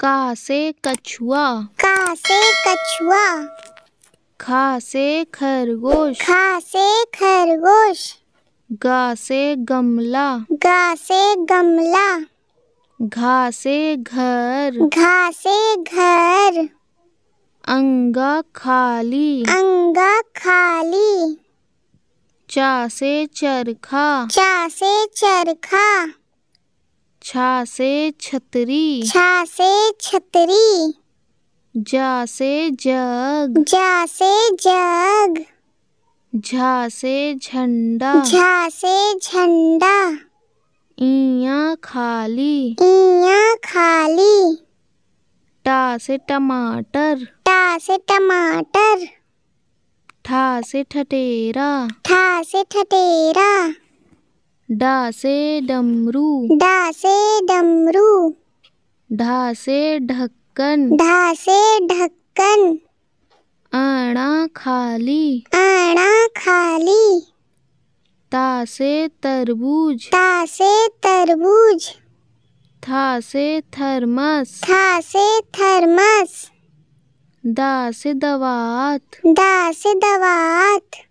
का से कछुआ का से कछुआ खा से खरगोश खा से खरगोश गा से गमला गा से गमला घा से घर घा से घर अंगा खाली अंगा खाली चा से चरखा चा से चरखा छा से छतरी छा से छतरी जा से जग जा से जग झा से झंडा झा से झंडा इया खाली इया खाली टा से टमाटर टा से टमाटर ठा से ठटेरा ठा से ठटेरा डा से डमरू डा से डमरू ढा से ढक्कन ढा से ढक्कन आना खाली आना खाली ता से तरबूज ता से तरबूज था से थर्मस था से थर्मस दा से दवात दा से दवात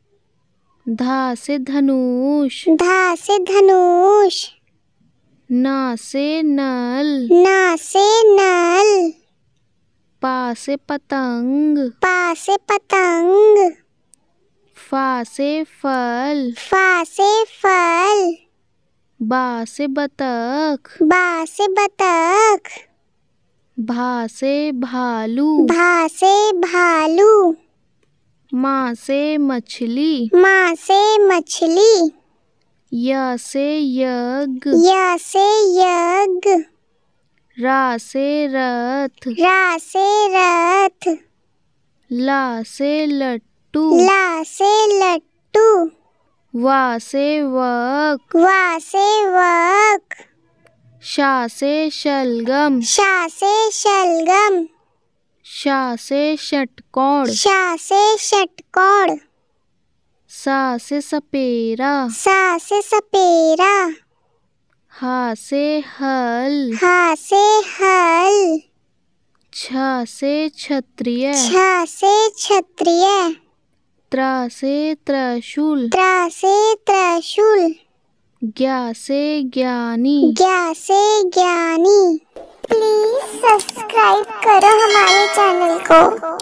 धा से धनुष धा से धनुष ना से नल ना से नल पा से पतंग पा से पतंग फा से फल फा से फल बा से बतख बा से बतख भा से भालू भा से भालू माँ से मछली माँ से मछली या से यज्ञ या से यज्ञ रा से रथ रा से रथ ला से लट्टू ला से लट्टू वा से वक वा से वक शा से शलगम शा से शलगम शा से षटकोण शा से षटकोण सा से सपेरा सा से सपेरा हा से हल हा से हल छा से क्षत्रिय छा से क्षत्रिय त्रा से त्रशूल त्रा से त्रशूल ज्ञा से ज्ञानी ज्ञा से ज्ञानी प्लीज सब्सक्राइब करो हमारे चैनल को